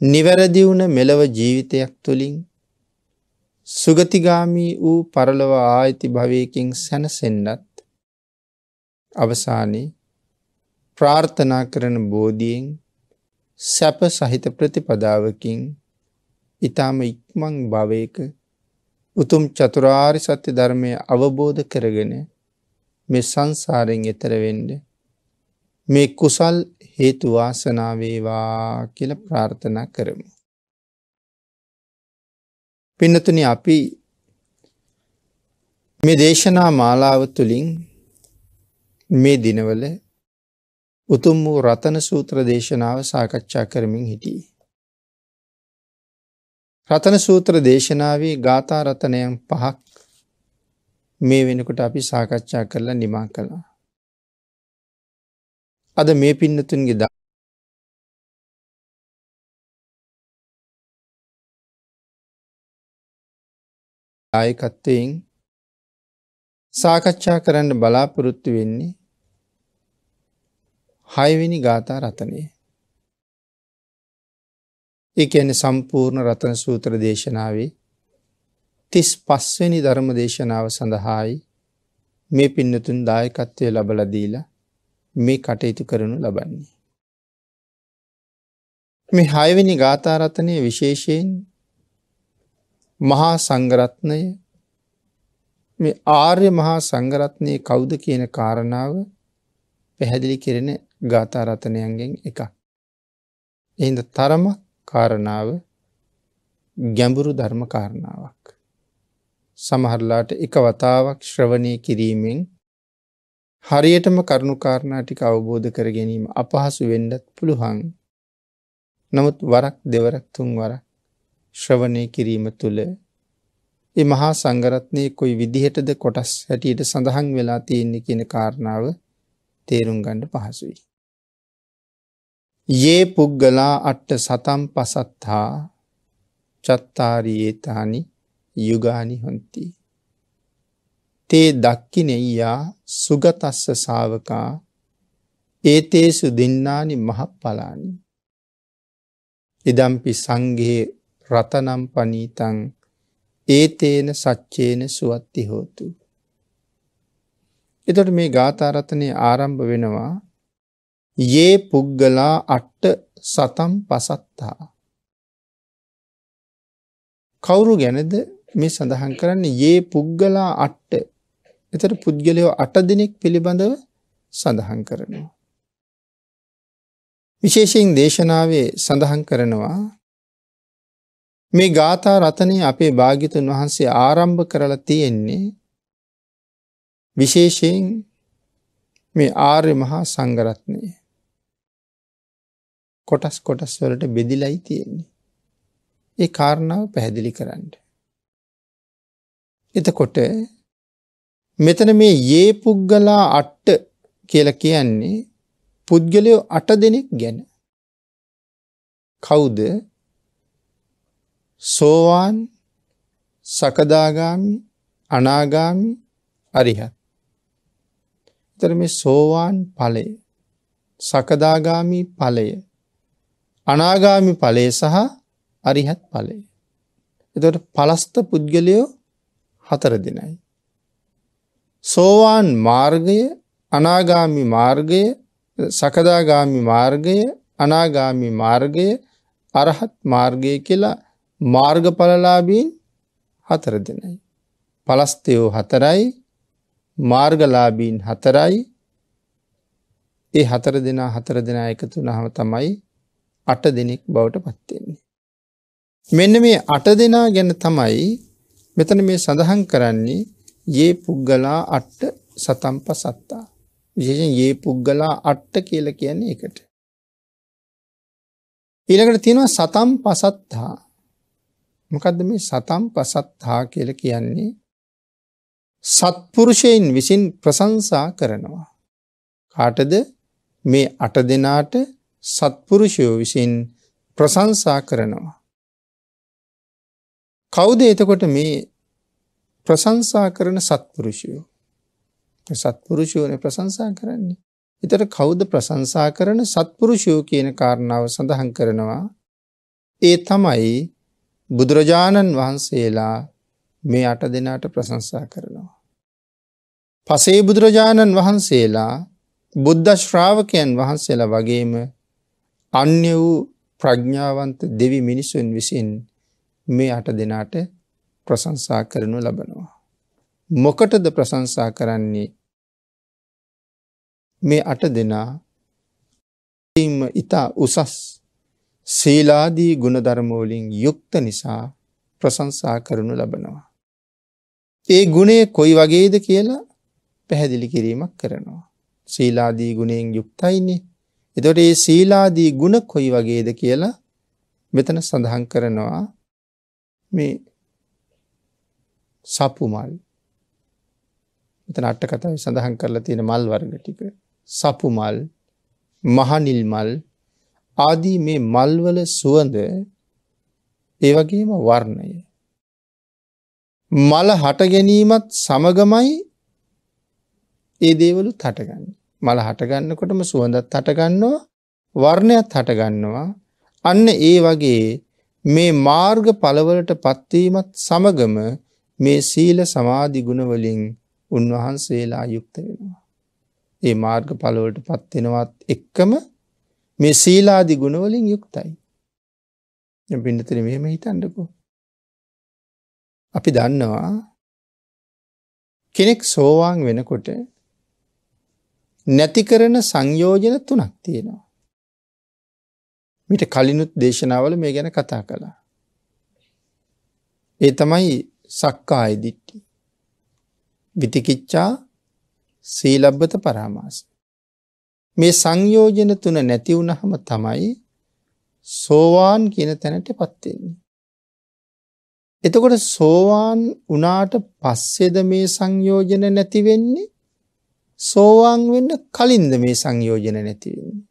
නිවැරදි වුණ මෙලව ජීවිතයක් තුළින් සුගතිගාමී වූ පරලොව ආයිති භවයකින් සැනසෙන්නත් අවසානයේ ප්‍රාර්ථනා කරන බෝධියෙන් සැප සහිත ප්‍රතිපදාවකින් ඊටම ඉක්මන් භවයක උතුම් චතුරාරි සත්‍ය ධර්මය අවබෝධ කරගෙන මේ සංසාරයෙන් එතර වෙන්න මේ කුසල් හේතු වාසනාවේවා කියල ප්‍රාර්ථනා කරමු. පින්නතුනි අපි මේ දේශනා මාලාව තුළින් මේ දිනවල උතුම් වූ රතන සූත්‍ර දේශනාව සාකච්ඡා කරමින් හිටිය. රතන සූත්‍ර දේශනාවේ ගාථා රතනයම් පහක් මේ වෙනකොට අපි සාකච්ඡා කරලා නිමා කළා. අද මේ පින්නතුන්ගේ දා ආයකත්වයෙන් සාකච්ඡා කරන්න බලාපොරොත්තු වෙන්නේ හයවෙනි ගාථා රතනය. එක ඇන සම්පූර්ණ රතන සූත්‍ර දේශනාවේ තිස් පස්වනි ධර්ම දේශනාව සඳහායි මේ පින්නතුන් දායකත්වය ලබලදීලා මේ කටයුතු කරනු ලබන්නේ. මේ හයවෙනි ගාථාරතනය විශේෂයෙන් මහා සංගරත්නය මේ ආර්ය මහා සංගරත්නය කෞුද කියන කාරණාව පැහැදිලි කෙරෙන ගාථාරතනයන්ගෙන් එක. එහිද තරම කාරණාව ගැඹුරු ධර්ම කාරණාවක්. සමහරලාට එක වතාවක් ශ්‍රවණය කිරීමෙන් හරියටම කරුණුකාරණා ටික අවබෝධ කර ගැනීම අපහසු වෙන්ඩත් පුළුහන්. නමුත් වරක් දෙවරක් තුන් වරක් ශ්‍රවණය කිරීම තුළ එ මහා සංගරත්නය කොයි විදිහටද කොටස් හැටියට සඳහන් වෙලා තියෙන්නේ කියන කාරණාව තේරුම් ගණ්ඩ පහසුයි. ඒ පුද්ගලා අට්ට සතම් පසත්හා චත්තාරයේතානි යුගානි හොන්තිී. තේ දක්කිනෙයියා සුගතස්ස සාාවකා ඒතේසු දෙන්නානි මහප්පලානි. ඉදම්පි සංගේ රතනම් පනීතං ඒතේන සච්චේන සුවත්ති හෝතු. එතොට මේ ගාථාරතනය ආරම්භ වෙනවා ඒ පුද්ගලා අට්ට සතම් පසත්තා. කවුරු ගැනද මේ සඳහන් කරන්නේ ඒ පුද්ගලා අට්ට එතට පුද්ගලයෝ අට දෙනෙක් පිළිබඳව සඳහන් කරනවා. විශේෂයෙන් දේශනාවේ සඳහන් කරනවා මේ ගාථා රතනය අපේ භාගිතුන් වහන්සේ ආරම්භ කරලා තියෙන්නේ විශේෂයෙන් මේ ආර්ය මහා සංගරත්නය කොටස් කොටස් වලට බෙදිලයි තියෙන්නේ. ඒ කාරණාව පැහැදිලි කරන්න. එතකොට මෙතන මේ ඒ පුද්ගලා අට්ට කියලා කියන්නේ පුද්ගලයෝ අට දෙනෙක් ගැන. කවුද? සෝවාන් සකදාගාමි අනාගාමි අරිහත්. එතන මේ සෝවාන් ඵලය සකදාගාමි ඵලය අනාගාමි ඵලය සහ අරිහත් ඵලය. එතකොට පලස්ත පුද්ගලයෝ හතර දෙනයි. සෝවාන් මාර්ගය අනාගාමි මාර්ගය සකදාගාමි මාර්ගය අනාගාමි මාර්ගය අරහත් මාර්ගය කියලා මාර්ගඵලලාබීන් හතර දෙනයි. පලස්තයෝ හතරයි මාර්ගලාබීන් හතරයි ඒ හතර දෙනා හතර දෙනා එකතු නහම තමයි අට දෙනෙක් බවට පත්වෙන්නේ. මෙන්න මේ අට දෙනා ගැන තමයි මෙතන මේ සඳහන් කරන්නේ ඒ පුද්ගලා අට්ට සතම්ප සත්තා. විශේෂෙන් ඒ පුද්ගලා අට්ට කියල කියන්නේ එකට. ඊළකට තියෙනවා සතම් පසත්හා මොකදද මේ සතම් පසත්හා කියල කියන්නේ සත්පුරුෂයෙන් විසින් ප්‍රසංසා කරනවා. කාටද මේ අට දෙනාට සත්පුරුෂයෝ විසින් ප්‍රසංසා කරනවා. කෞද එතකොට මේ ප්‍රශංසා කරන සත්පුරුෂයෝ. සත්පුරුෂයෝනේ ප්‍රශංසා කරන්නේ. එතට කෞුද ප්‍රශංසා කරන සත්පුරුෂයෝ කියන කාරණාව සඳහන් කරනවා. ඒ තමයි බුදුරජාණන් වහන්සේලා මේ අට දෙනාට ප්‍රශංසා කරනවා. පසේ බුදුරජාණන් වහන්සේලා බුද්ධ ශ්‍රාවකයන් වහන්සේලා වගේම අන්‍ය වූ ප්‍රඥාවන්ත දෙවි මිනිසුන් විසින් මේ අට දෙනාට ප්‍රසංසා කරනු ලබනවා. මොකටද ප්‍රසංසා කරන්නේ මේ අට දෙනා ඉම ඉතා උසස් සීලාදී ගුණධර්මෝලින් යුක්ත නිසා ප්‍රසංසා කරනු ලබනවා. ඒ ගුණේ කොයි වගේද කියලා පැහැදිලි කිරීමක් කරනවා. සීලාදී ගුණයෙන් යුක්තයිනේ එතොට ඒ සීලාදී ගුණ කොයි වගේද කියලා මෙතන සඳහන් කරනවා මේ සපුමල් මෙතන අට්ට කතාව සඳහන් කරලා තියෙන මල් වර්ග ටික සපුමල් මහනිල් මල් ආදී මේ මල්වල සුවඳ ඒවගේම වර්ණය. මල හට ගැනීමත් සමගමයි ඒ දේවලු හටගන්න. මල හටගන්නකොටම සුවඳත් හටගන්නවා වර්ණයත් හටගන්නවා අන්න ඒ වගේ මේ මාර්ග පලවලට පත්වීමත් සමගම මේ සීල සමාධි ගුණවලින් උන්වහන්සේලා යුක්ත වෙනවා. ඒ මාර්ග පලවලට පත්වෙනවත් එක්කම මේ සීලාදි ගුණවලින් යුක්තයි. පිඩතර මෙම හිතන්නකු. අපි දන්නවා කෙනෙක් සෝවාන් වෙනකොට නැති කරන සංයෝජන තුනක් තියෙනවා. මිට කලිනුත් දේශනාවල මේ ගැන කතා කළා. ඒ තමයි සක්කාය දිට්ටි. විතිකිච්චා සීලබ්බත පරාමාස. මේ සංයෝජන තුන නැතිවුණහම තමයි සෝවාන් කියන තැනට පත්වෙන්නේ. එතකොට සෝවාන් වනාට පස්සෙද මේ සංයෝජන නැතිවෙන්නේ සෝවාන් වෙන්න කලින්ද මේ සංයෝජන නැතිවෙන්නේ.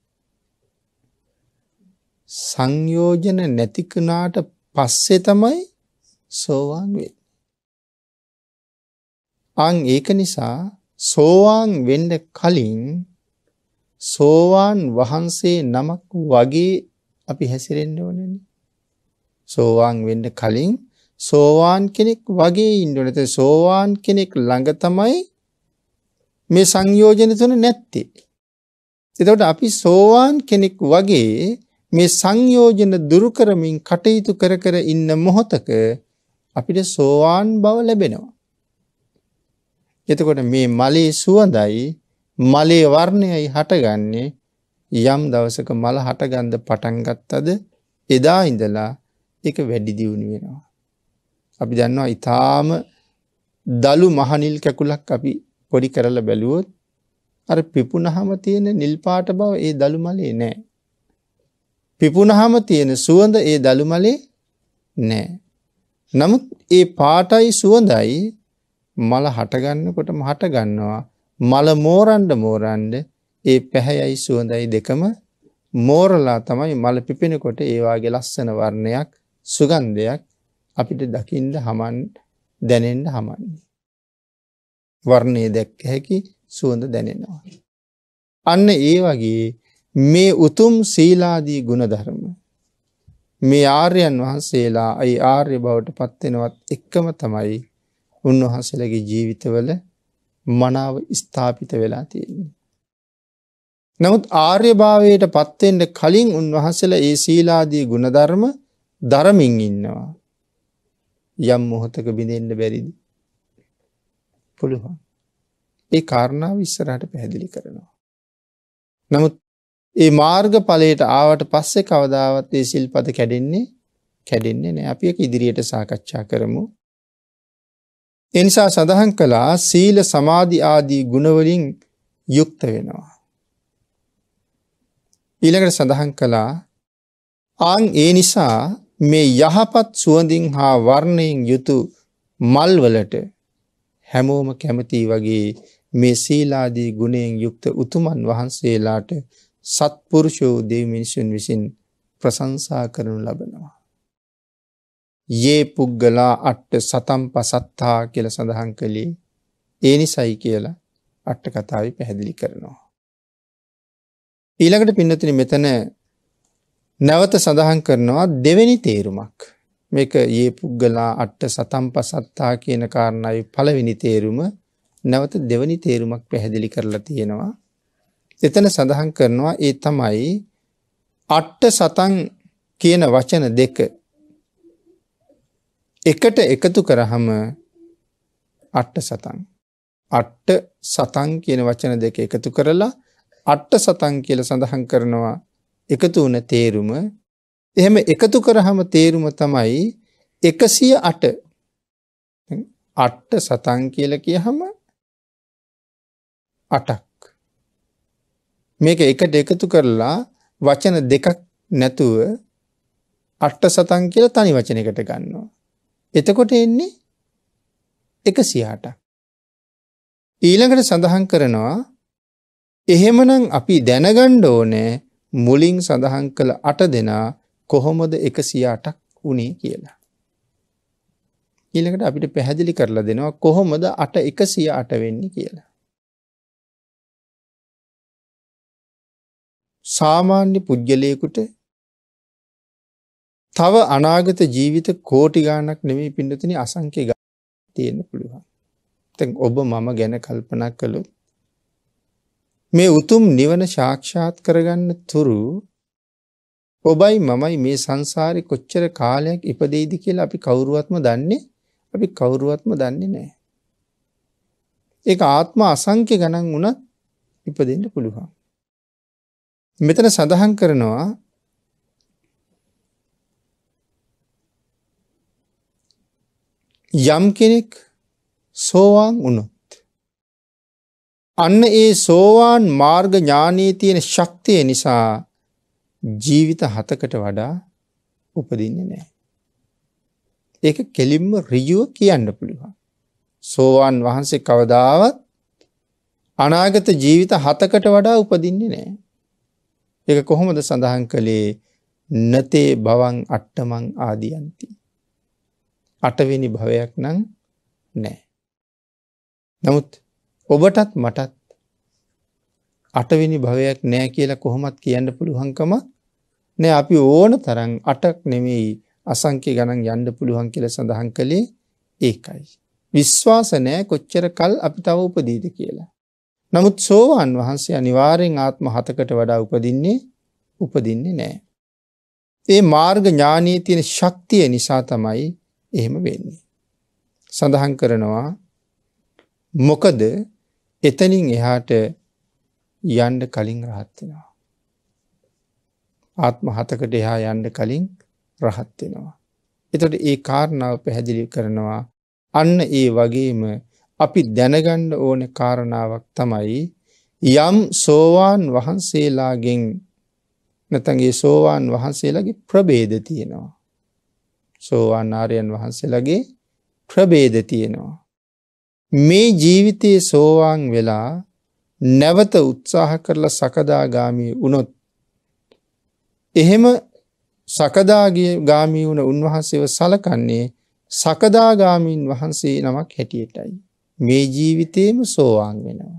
සංයෝජන නැතිකනාට පස්සෙ තමයි සෝවාන් වෙන්න. අන් ඒක නිසා සෝවාන් වෙන්න කලින් සෝවාන් වහන්සේ නමක් වගේ අපි හැසිරෙන්න ඕනනේ. සෝවාන් වෙන්න කලින් සෝවාන් කෙනෙක් වගේ ඉන්න ඕනේ. සෝවාන් කෙනෙක් ළඟ තමයි මේ සංයෝජන තුන නැත්තේ. එතකොට අපි සෝවාන් කෙනෙක් වගේ මේ සංයෝජන දුරු කරමින් කටයුතු කර කර ඉන්න මොහොතක අපිට සෝවාන් බව ලැබෙනවා. එතකොට මේ මලේ සුවඳයි මලේ වර්ණයයි හටගන්නේ යම් දවසක මල හටගන්ධ පටන්ගත්තද එදා ඉඳලා එක වැඩිදිවුණු වෙනවා. අපි දන්නවා ඉතාම දළු මහනිල් කැකුලක් අපි පොඩි කරල බැලුවොත් අර පිපුණහම තියෙන නිල්පාට බව ඒ දළු මලේ නෑ. පිපුණහම තියෙන සුවඳ ඒ දළු මලේ නෑ. නමුත් ඒ පාටයි සුවඳයි මල හටගන්නකොටම හටගන්නවා. මල මෝරන්ඩ මෝරන්ඩ ඒ පැහැයයි සුවඳයි දෙකම මෝරලා තමයි මල පිපෙනකොට ඒවාගේ ලස්සන වර්ණයක් සුගන්ධයක් අපිට දකිින්ද හමන් දැනෙන්ට හමන්නේ. වර්ණය දැක්ක හැකි සුවඳ දැනෙනවා. අන්න ඒ වගේ මේ උතුම් සීලාදී ගුණධර්ම. මේ ආර්යන් වහන්සේලා අයි ආර්ය බවට පත්වෙනවත් එක්කම තමයි උන්වහන්සේලගේ ජීවිතවල මනාව ස්ථාපිත වෙලා තියෙන්නේ. නමුත් ආර්යභාවයට පත්වෙන්ට කලින් උන්වහසල ඒ සීලාදී ගුණධර්ම දරමින් ඉන්නවා. යම් මොහොතක බිඳෙන්ට බැරිදි. පුළුවන්. ඒ කාරණාව විස්සරහට පැහැදිලි කරනවා. නමුත් ඒ මාර්ග පලයට ආවට පස්සේ කවදාවත් ඒ සිල්පද කැඩෙන්නේ කැඩෙන්නේ නෑ අපි ඉදිරියට සාකච්ඡා කරමු එනිසා සඳහන් කළා සීල සමාධි ආදී ගුණවලින් යුක්ත වෙනවා. ඊළඟට සඳහන් කළා ආන් ඒ නිසා මේ යහපත් සුවඳින් හා වර්ණයෙන් යුතු මල්වලට හැමෝම කැමති වගේ මේ සීලාදී ගුණයෙන් යුක්ත උතුමන් වහන්සේලාට සත්පුරුෂෝ දෙව් මිනිසුන් විසින් ප්‍රසංසා කරනු ලබනවා. ඒ පුද්ගලා අට්ට සතම් පසත්තා කියල සඳහන් කළේ ඒ නිසයි කියලා අට්ට කතාව පැහැදිලි කරනවා. ඊළඟට පින්නතින මෙතන නැවත සඳහන් කරනවා දෙවැනි තේරුමක්. මේක ඒ පුද්ගලා අට්ට සතම් පසත්තා කියන කාරණයි පළවෙනි තේරුම නැවත දෙවනි තේරුමක් පැහැදිලි කරලා තියෙනවා. එතන සඳහන් කරනවා ඒ තමයි අට්ට සතන් කියන වචන දෙක එකට එකතු කරහම අට්ට සතන්. අට්ට සතන් කියන වචන දෙක එකතු කරලා අට්ට සතන් කියල සඳහන් කරනවා එකතු වන තේරුම එහෙම එකතු කරහම තේරුම තමයි එකසිය අට අට්ට සතන් කියල කිය හම අටක් මේක එකට එකතු කරලා වචන දෙකක් නැතුව අට්ට සතන් කියල තනි වචනකට ගන්නවා එතකොට එන්නේ එකසියාට. ඊළඟට සඳහන් කරනවා එහෙමනම් අපි දැනගණ්ඩ ඕනෑ මුලින් සඳහන් කළ අට දෙනා කොහොමද එකසියාටක් වනේ කියලා. ඊළඟට අපිට පැහැදිලි කරලා දෙනවා කොහොමද අට එකසිය අට වෙන්නේ කියලා. සාමාන්‍ය පුද්ගලයකුට තව අනාගත ජීවිත කෝටි ගානක් නෙමේ පිඩතින අසංකය ග තියෙන පුළුවන්. තැන් ඔබ මම ගැන කල්පනක් කළු. මේ උතුම් නිවන ශාක්ෂාත් කරගන්න තුරු ඔබයි මමයි මේ සංසාරි කොච්චර කාලයක් ඉපදේද කියලා අපි කවුරුවත්ම දන්නේ අපි කවුරුවත්ම දන්නේ නෑ. ඒ ආත්ම අසංක්‍ය ගණන් වුණත් ඉපදෙන්ට පුළුවන්. මෙතන සඳහන් කරනවා යම් කෙනෙක් සෝවාන් වුණොත්. අන්න ඒ සෝවාන් මාර්ග ඥානී තියෙන ශක්තිය නිසා ජීවිත හතකට වඩා උපදින්නේ නෑ. ඒක කෙලින්ම රිජුව කියන්න පුළුවන්. සෝවාන් වහන්සේ කවදාවත් අනාගත ජීවිත හතකට වඩා උපදින්නේ නෑ. ඒක කොහොමද සඳහන් කළේ නතේ බවන් අට්ටමං ආදියන්ති. අටවෙනි භවයක් නං නෑ. නමුත් ඔබටත් මටත් අටවෙනි භවයක් නෑ කියලා කොහොමත් කියන්න පුළුවන්කම නෑ අපි ඕන තරන් අටක් නෙමෙයි අසංකය ගණන් යන්න පුළුවන් කියල සඳහන් කළේ ඒකයි. විශ්වාස නෑ කොච්චර කල් අපි තව උපදීද කියලා. නමුත් සෝවාන් වහන්සේ අනිවාරෙන් ආත්ම හතකට වඩා උපදින්නේ උපදින්නේ නෑ. ඒ මාර්ග ඥානී තියෙන ශක්තිය නිසා තමයි එහෙම වෙන්නේ. සඳහන් කරනවා මොකද එතනින් එහාට යන්ඩ කලින් රහත්වෙනවා. ආත්ම හතකට එහා යන්ඩ කලින් රහත්වෙනවා. එතට ඒ කාරණාව පැහැදිලි කරනවා අන්න ඒ වගේම අපි දැනගණ්ඩ ඕන කාරණාවක් තමයි යම් සෝවාන් වහන්සේලාගෙන් නැතන්ගේ සෝවාන් වහන්සේලාගේ ප්‍රබේද තියෙනවා. සෝවානාරයන් වහන්සේලගේ ප්‍රබේද තියෙනවා. මේ ජීවිතයේ සෝවාන් වෙලා නැවත උත්සාහ කරලා සකදාගාමී වුණොත් එහෙම සකදාගේ ගාමී වුණ උන්වහන්සේව සලකන්නේ සකදාගාමීන් වහන්සේ නමක් හැටියටයි. මේ ජීවිතයේම සෝවාන් වෙනවා.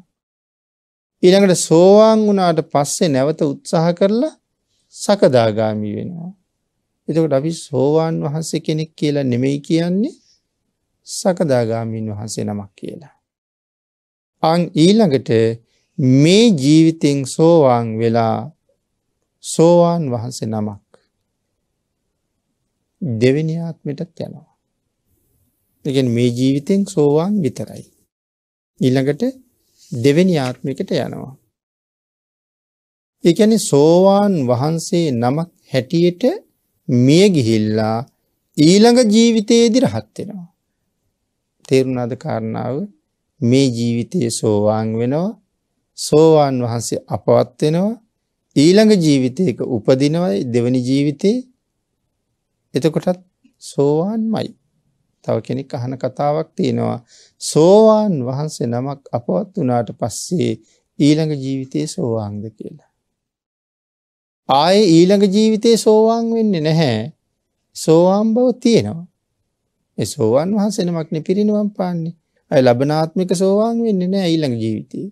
ඊළඟට සෝවාන් වුණාට පස්සේ නැවත උත්සාහ කරලා සකදාගාමී වෙනවා. එතකොට අපි සෝවාන් වහන්සේ කෙනෙක් කියලා නෙමෙයි කියන්නේ සකදාගාමීන් වහන්සේ නමක් කියලා. අන් ඊළඟට මේ ජීවිතෙන් සෝවාන් වෙලා සෝවාන් වහන්සේ නමක් දෙවෙනි ආත්මයටත් යනවා. එකෙන් මේ ජීවිතෙන් සෝවාන් විතරයි. ඊළඟට දෙවෙනි ආත්මිකට යනවා. එකන සෝවාන් වහන්සේ නමක් හැටියට මිය ගිහිල්ලා ඊළඟ ජීවිතයේදි රහත් වෙනවා. තේරුණාද කාරණාව මේ ජීවිතයේ සෝවාන් වෙනවා සෝවාන් වහන්සේ අපවත් වෙනවා ඊළඟ ජීවිතයක උපදිනවා දෙවනි ජීවිතේ එතකොටත් සෝවාන්මයි. තව කෙනෙක් අහන කතාවක් තියෙනවා සෝවාන් වහන්සේ නමක් අපවත් වුණාට පස්සේ ඊළඟ ජීවිතයේ සෝවාන්ද කියලා. ආයේ ඊළඟ ජීවිතේ සෝවාන් වෙන්නේ නැහැ. සෝවාන් බව තියෙනවා. ඒ සෝවාන් වහන්සේ නමක්නේ පිරිනුවම් පාන්නේ. අය ලබනාත්මික සෝවාන් වෙන්නේ නැහැ ඊළඟ ජීවිතේ.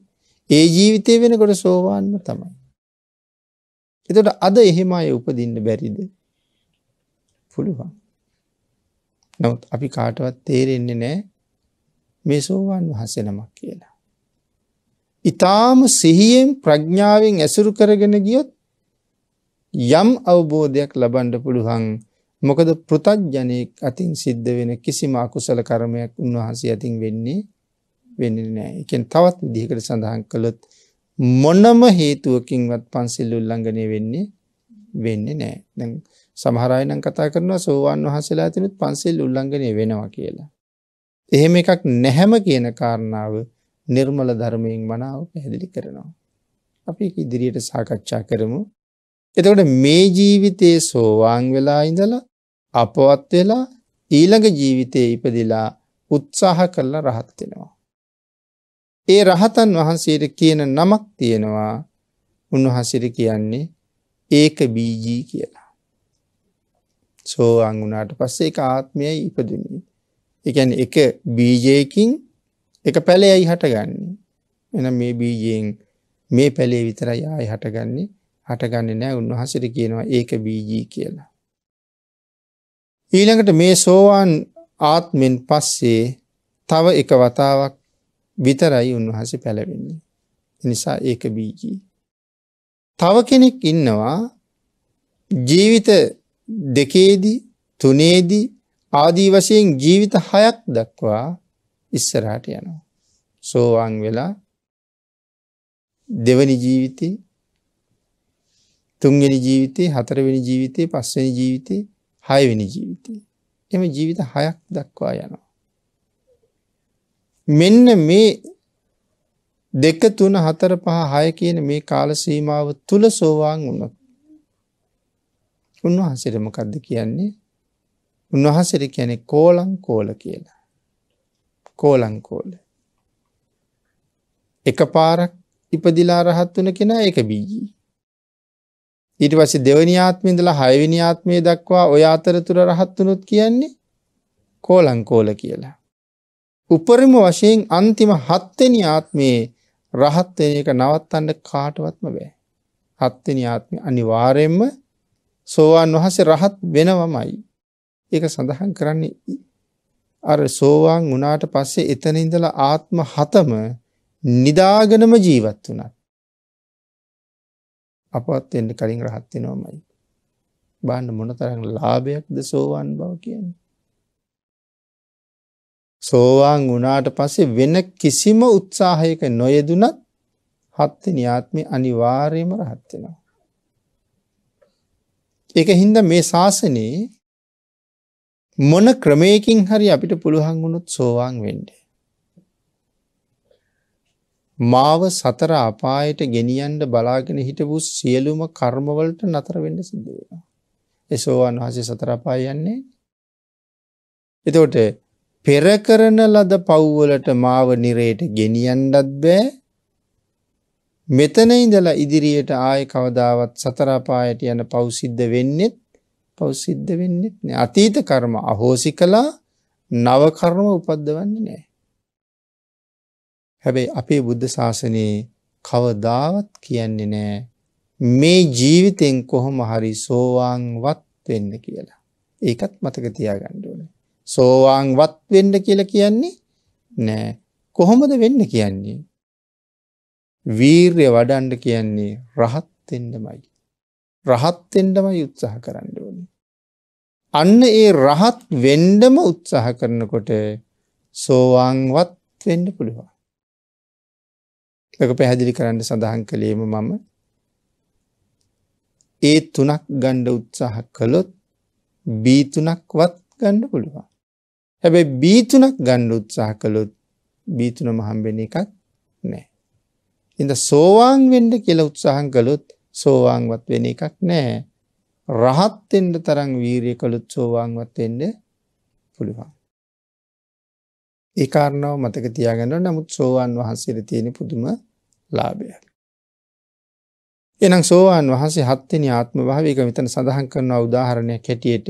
ඒ ජීවිතේ වෙනකොට සෝවාන්ම තමයි. එතකොට අද එහෙම අය උපදින්න බැරිද? පුළුවන්. නමුත් අපි කාටවත් තේරෙන්නේ නැහැ මේ සෝවාන් වහන්සේ නමක් කියලා. ඊටාම සිහියෙන් ප්‍රඥාවෙන් ඇසුරු කරගෙන ගියොත් යම් අවබෝධයක් ලබන්ඩ පුළුවන් මොකද පෘතජ්ජනයෙක් අතින් සිද්ධ වෙන කිසිම අකුසල කරමයක් උන්වහන්සේ ඇතින් වෙන්නේ වෙන්න නෑ එකෙන් තවත් විදිහකට සඳහන් කළොත් මොනම හේතුවකින්වත් පන්සිල් උල්ලංඝනය වෙන්නේ වෙන්නේ නෑ දැන් සමහර අය නම් කතා කරනවා සෝවාන් වහන්සේලා ඇතුළුත් පන්සිල් උල්ලංඝනය වෙනවා කියලා එහෙම එකක් නැහැම කියන කාරණාව නිර්මල ධර්මයෙන් මනාව පැහැදිලි කරනවා අපි ඉදිරියට සාකච්ඡා කරමු එතකොට මේ ජීවිතයේ සෝවාන් වෙලා ඉඳලා අපවත් වෙලා ඊළඟ ජීවිතයේ ඉපදිලා උත්සාහ කරලා රහත් වෙනවා. ඒ රහතන් වහන්සේට කියන නමක් තියෙනවා උන්වහන්සේට කියන්නේ ඒක බීජී කියලා. සෝවාන් වුණාට පස්සේ ඒක ආත්මයයි ඉපදුනේ. ඒ කියන්නේ එක බීජයකින් එක පැලයයි හටගන්නේ. එහෙනම් මේ බීජයෙන් මේ පැලේ විතරයි ආයි හටගන්නේ. හටගන්න නෑ උන්වහසට කියනවා ඒක බීජී කියලා. ඊළඟට මේ සෝවාන් ආත්මෙන් පස්සේ තව එක වතාවක් විතරයි උන්වහස පැලවෙන්නේ. නිසා ඒක බීජී. තව කෙනෙක් ඉන්නවා ජීවිත දෙකේදී තුනේදී ආදී වශයෙන් ජීවිත හයක් දක්වා ඉස්සරහට යනවා. සෝවාන් වෙලා දෙවනි ජීවිතේ තුන්වෙනි ජීවිතේ හතරවෙනි ජීවිතේ පස්වෙනි ජීවිතේ හයවෙනි ජීවිතේ. එම ජීවිත හයක් දක්වා යනවා. මෙන්න මේ දෙක තුන හතර පහ හය කියන මේ කාල සීමාව තුළ සෝවාන් වුණොත්. උන්වහන්සේට මොකක්ද කියන්නේ උන්වහන්සේට කියනෙ කෝලං කෝල කියලා. කෝලං කෝල. එක පාරක් ඉපදිලා රහත් වන කෙනා එක බීජී. ඊට පස්සේ දෙවෙනි ආත්මේ ඉඳලා හයවෙනි ආත්මය දක්වා ඔය අතරතුර රහත් වුණොත් කියන්නේ කෝලංකෝල කියලා. උපරිම වශයෙන් අන්තිම හත්වෙනි ආත්මයේ රහත් වෙන එක නවත්තන්න කාටවත්ම බෑ. හත්වෙනි ආත්මය අනිවාර්යෙන්ම සෝවාන් වහන්සේ රහත් වෙනවමයි. ඒක සඳහන් කරන්නේ අර සෝවාන් වුණාට පස්සේ එතන ඉඳලා ආත්ම හතම නිදාගෙනම ජීවත් වුණත් අපවත් වෙන්න කලින් රහත් වෙනවමයි. බාන්න මොනතරම් ලාභයක්ද සෝවාන් බව කියන්නේ. සෝවාන් වුණාට පස්සේ වෙන කිසිම උත්සාහයක නොයෙදුනත් හත්වෙනි ආත්මේ අනිවාර්යයෙන්ම රහත් වෙනවා. ඒක හින්දා මේ ශාසනයේ මොන ක්‍රමයකින් හරි අපිට පුළුවන් වුණොත් සෝවාන් වෙන්නේ. මාව සතර අපායට ගෙනියන්ඩ බලාගෙන හිටපු සියලුම කර්මවලට නතර වෙන්න සිද්ධ වෙනවා. එසෝවන් වහසේ සතරපාය යන්නේ. එතකොට පෙරකරන ලද පව්වලට මාව නිරයට ගෙනියන්ඩත් බෑ මෙතන ඉඳලා ඉදිරියට ආය කවදාවත් සතරපායට යන පෞසිද්ධ වෙන්නෙත් පෞසිද්ධ වෙන්නෙත් අතීත කර්ම අහෝසි කලා නවකර්ම උපද්දවන්නේ නෑ. හැබැයි අපේ බුද්ධ ශාසනයේ කවදාවත් කියන්නේ නෑ මේ ජීවිතෙන් කොහොම හරි සෝවාන්වත් වෙන්න කියලා. ඒකත් මතක තියාගන්න ඕනේ. සෝවාන්වත් වෙන්න කියලා කියන්නේ නෑ. කොහොමද වෙන්න කියන්නේ? වීරය වඩන්න කියන්නේ රහත් වෙන්නමයි. රහත් වෙන්නමයි උත්සාහ කරන්න ඕනේ. අන්න ඒ රහත් වෙන්නම උත්සාහ කරනකොට සෝවාන්වත් වෙන්න පුළුවන්. ලක පැහැදිලි කරන්න සඳහන් කළේම මම ඒ තුනක් ගණ්ඩ උත්සාහ කළොත් බීතුනක් වත් ගණ්ඩ පුළුවන් හැබැයි බීතුනක් ගණ්ඩ උත්සාහ කළොත් බීතුන මහම්බෙන එකක් නෑ ඉඳ සෝවාන් වෙන්ඩ කියල උත්සාහන් කළොත් සෝවාංවත් වෙන එකක් නෑ රහත්තෙන්ට තරං වීරය කළුත් සෝවාංවත් එෙන්ඩ පුළුවන් ඒ කාරණාව මතක තියාගන්න නමුත් සෝවාන් වහන්සේට තියෙන පුදුම ලාභයක්. එනම් සෝවාන් වහන්සේ හත්වෙනි ආත්ම භාවයක මෙතන සඳහන් කරනවා උදාහරණයක් හැටියට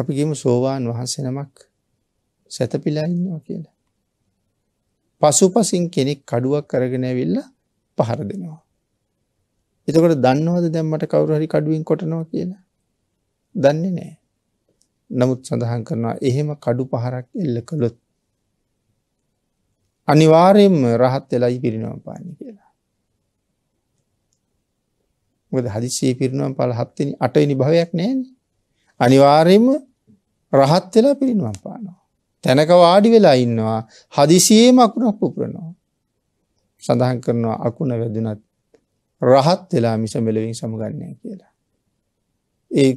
අපි ගිමු සෝවාන් වහන්සේ නමක් සැතපිලා ඉන්නවා කියලා. පසුපසින් කෙනෙක් කඩුවක් කරගෙන ඇවිල්ලා පහර දෙනවා. එතකොට දන්නවද දැම්මට කවුරු හරි කඩුවෙන් කොටනවා කියලා. දන්නේ නෑ. නමුත් සඳහන් කරනවා එහෙම කඩු පහරක් එල්ල කළොත්. අනිවාරයෙන්ම රහත් වෙලයි පිරිනවම් පානි කියලා. ද හදිසේ පිරිනුවම් පල හත්තනි අටයිනි භවයක් නෑන. අනිවාරයම රහත් වෙලා පිරිනුවම් පානවා. තැනක වාඩි වෙලා ඉන්නවා හදිසියේම අකුණක් පුපුරනවා. සඳහන් කරනවා අකුණ වැදුනත් රහත් වෙලා මිස මෙලවින් සමගන්නය කියලා. ඒ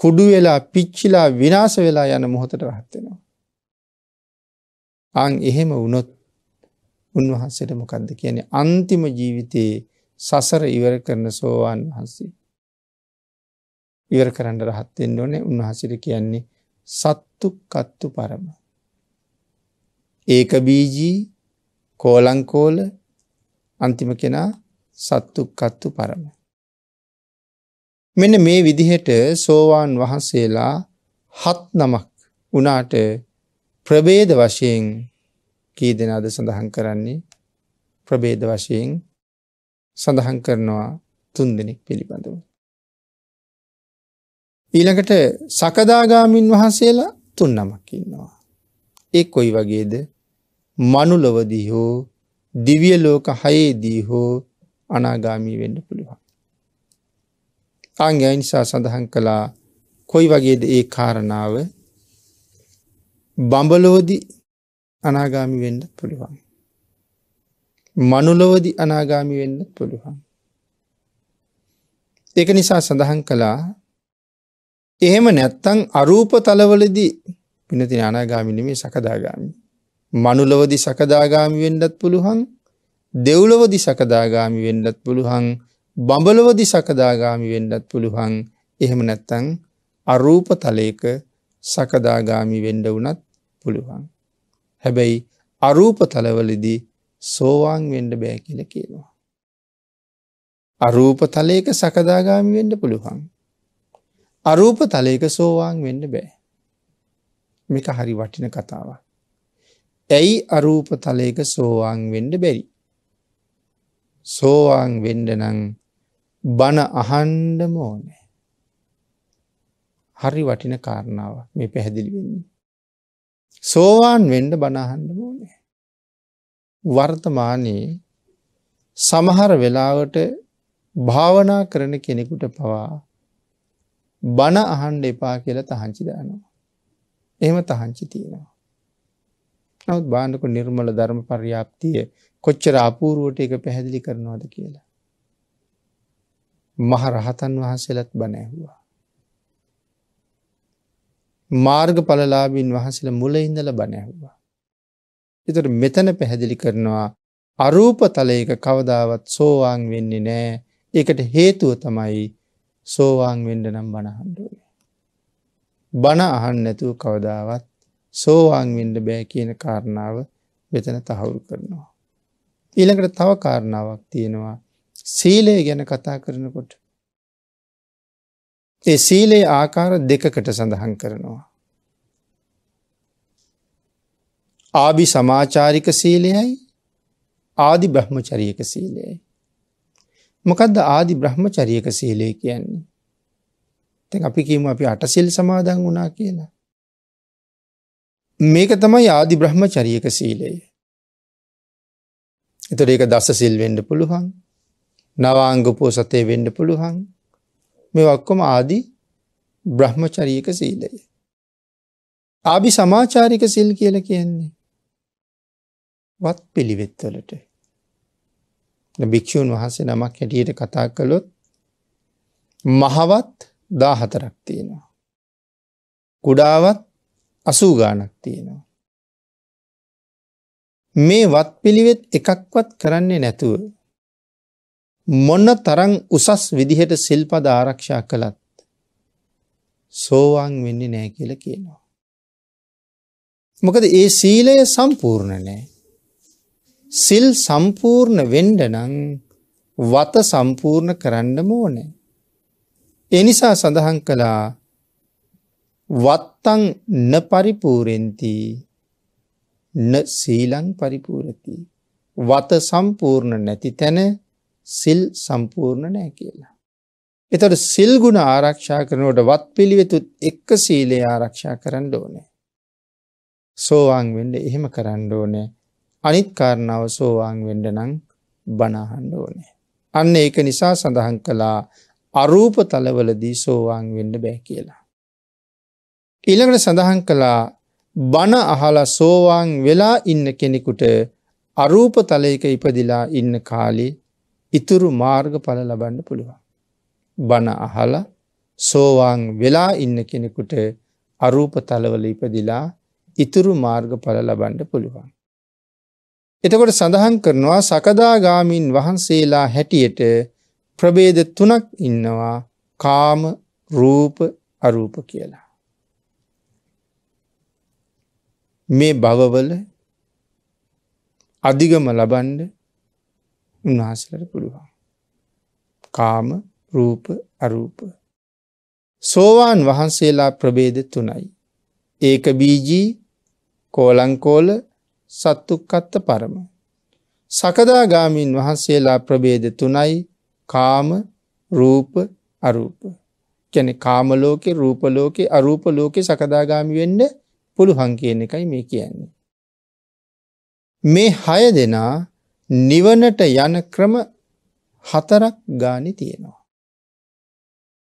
කුඩු වෙලා පිච්චිලා විනාස වෙලා යන මොහොතට රහත් වෙනවා. අන් එහෙම වුණොත් උන්වහන්සේට මොකක්ද කියන්නේ අන්තිම ජීවිතයේ සසර ඉවර කරන සෝවාන් වහන්සේ. ඉවර කරන්න රහත්වෙන්න ඕනේ උන්වහසිට කියන්නේ සත්තු කත්තු පරම. ඒක බීජී කෝලංකෝල අන්තිම කෙනා සත්තු කත්තු පරම. මෙන්න මේ විදිහට සෝවාන් වහන්සේලා හත් නමක් වනාට ප්‍රබේද වශයෙන් කී දෙනාද සඳහන් කරන්නේ ප්‍රබේද වශයෙන් සඳහන් කරනවා තුන් දෙනෙක් පිළිබඳව. ඊළඟට සකදාගාමින් වහන්සේලා තුන් නමක් ඉන්නවා. ඒ කොයි වගේද මනුලොවදී හෝ දිවිය ලෝක හයේදී හෝ අනාගාමී වෙන්න පුළුවන්. ආංගය නිසා සඳහන් කළා කොයි වගේද ඒ කාරණාව බඹලෝදි අනාගාමි වෙන්න පුළුවන්. මනුලෝදි අනාගාමි වෙන්න පුළුවන්. ඒක නිසා සඳහන් කළා එහෙම නැත්තං අරූප තලවලදී පිනතින අනාගාමිනිමේ සකදාගාමි. මනුලවදි සකදාගාමි වෙන්නත් පුළුවන් දෙව්ලොවදි සකදාගාමි වෙන්නත් පුළුවන් බඹලොවදි සකදාගාමි වෙන්ඩත් පුළුවන් එහෙම නැත්තං අරූප තලයක සකදාගාමි වෙන්ඩ වනත් පුළුවන්. හැබැයි අරූප තලවලදී සෝවාන් වෙන්ඩ බෑ කියල කියනවා. අරූප තලයක සකදාගාමි වෙන්ඩ පුළුවන්. අරූප තලයක සෝවාන් වෙන්න බෑ. මේක හරි වටින කතාව. ඇයි අරූප තලයක සෝවාන් වෙන්ඩ බැරි. සෝවාන් වෙන්ඩනං බණ අහන්ඩම ඕනේ. හරි වටින කාරණාව මේ පැහැදිලි වෙන්නේ. සෝවාන් වෙන්ඩ බණහන්ඩම ඕනේ. වර්තමානයේ සමහර වෙලාවට භාවනා කරන කෙනෙකුට පවා බණ අහන්ඩ එපා කියලා තහංචි දානවා. එහෙම තහංචි තියෙනවා. නවත් බාණ්ඩක නිර්මල ධර්ම පර්යාප්තිය කොච්චර අපූරුවට එක පැහැදිලි කරනවාද කියලා. මහරහතන් වහන්සේලත් බනැහ්වා. මාර්ග පලලාබීන් වහන්සේල මුල ඉඳල බනැහ්වා. එතට මෙතන පැහැදිලි කරනවා අරූප තලයක කවදාවත් සෝවාන් වෙන්නේ නෑ ඒකට හේතුව තමයි සෝවාන් වෙන්ඩ නම් බණහන්ඩුවනේ. බණ අහන් නැතුව කවදාවත් සෝවාන් වෙන්ඩ බෑ කියන කාරණාව වෙතන තහවුරු කරනවා. ඊළඟට තව කාරණාවක් තියෙනවා සීලය ගැන කතා කරනකොට. ඒ සීලේ ආකාර දෙකකට සඳහන් කරනවා. ආබි සමාචාරික සීලයයි ආදි බ්‍රහ්මචරියක සීලයයි. මොකදද ආදි බ්‍රහ්මචරියක සීලය කියන්නේ. තැන් අපි කියම අපි අටසිල් සමාදන් වනා කියලා. මේක තමයි ආදි බ්‍රහ්මචරියක සීලය. එතොට ඒක දස සිල් වෙන්ඩ පුළුවන් නවාංගපෝ සතය වෙන්ඩ පුළුවන් මේ ඔක්කොම ආදී බ්‍රහ්මචරීක සීලය. ආබි සමාචාරික සිල් කියල කියන්නේ. වත් පිළිවෙත්වලට. භික්‍ෂූන් වහන්සේ නමක් හැටියට කතා කළොත් මහවත් දාහතරක් තියෙනවා. කුඩාවත් අසූගානක් තියෙනවා. මේ වත් පිළිවෙත් එකක්වත් කරන්නේ නැතුව මොන්න තරං උසස් විදිහට සිල්පද ආරක්ෂා කළත් සෝවාන් වෙන්න නෑ කියල කියනවා. මොකද ඒ සීලය සම්පූර්ණ නෑ. සිල් සම්පූර්ණ වෙන්ඩනං වත සම්පූර්ණ කරන්න මෝනෑ. එනිසා සඳහන් කළා වත්තං න පරිපූරෙන්ති න සීලං පරිපූරති. වත සම්පූර්ණ නැති තැන සිල් සම්පූර්ණ නෑ කියලා. එතට සිල්ගුණ ආරක්ෂා කරනෝට වත් පිළිවෙතුත් එක්ක සීලේ ආරක්ෂා කරන්න ඕනේ. සෝවාන් වෙන්ඩ එහෙම කරන්න ඕනේ අනිත්කාරණාව සෝවාන් වෙන්ඩ නං බනාහන්ඩ ඕනේ. අන්න ඒක නිසා සඳහන් කළා අරූප තලවලදී සෝවාන් වෙන්න බෑ කියලා. ඊළඟට සඳහන් කළා බණ අහලා සෝවාන් වෙලා ඉන්න කෙනෙකුට අරූප තලයක ඉපදිලා ඉන්න කාලි ඉතුරු මාර්ග පල ලබන්න පුළුවන්. බණ අහල සෝවාන් වෙලා ඉන්න කෙනෙකුට අරූප තලවල ඉපදිලා ඉතුරු මාර්ග පල ලබන්ඩ පුළුවන්. එතකොට සඳහන් කරනවා සකදාගාමීන් වහන්සේලා හැටියට ප්‍රබේද තුනක් ඉන්නවා කාම රූප අරූප කියලා. මේ බවවල අධිගම ලබන්ඩ උන්වහන්සලට පුළුවන්. කාම රූප අරූප. සෝවාන් වහන්සේලා ප්‍රබේද තුනයි. ඒක බීජී කෝලංකෝල සත්තුක්කත්ත පරම. සකදාගාමීන් වහන්සේලා ප්‍රබේද තුනයි කාම රූප අරූප. කැනෙ කාමලෝකෙ රූපලෝකෙ අරූප ලෝකෙ සකදාගාමි වෙන්න පුළුහන් කියන එකයි මේ කියන්නේ. මේ හය දෙනා නිවනට යන ක්‍රම හතරක් ගානි තියෙනවා.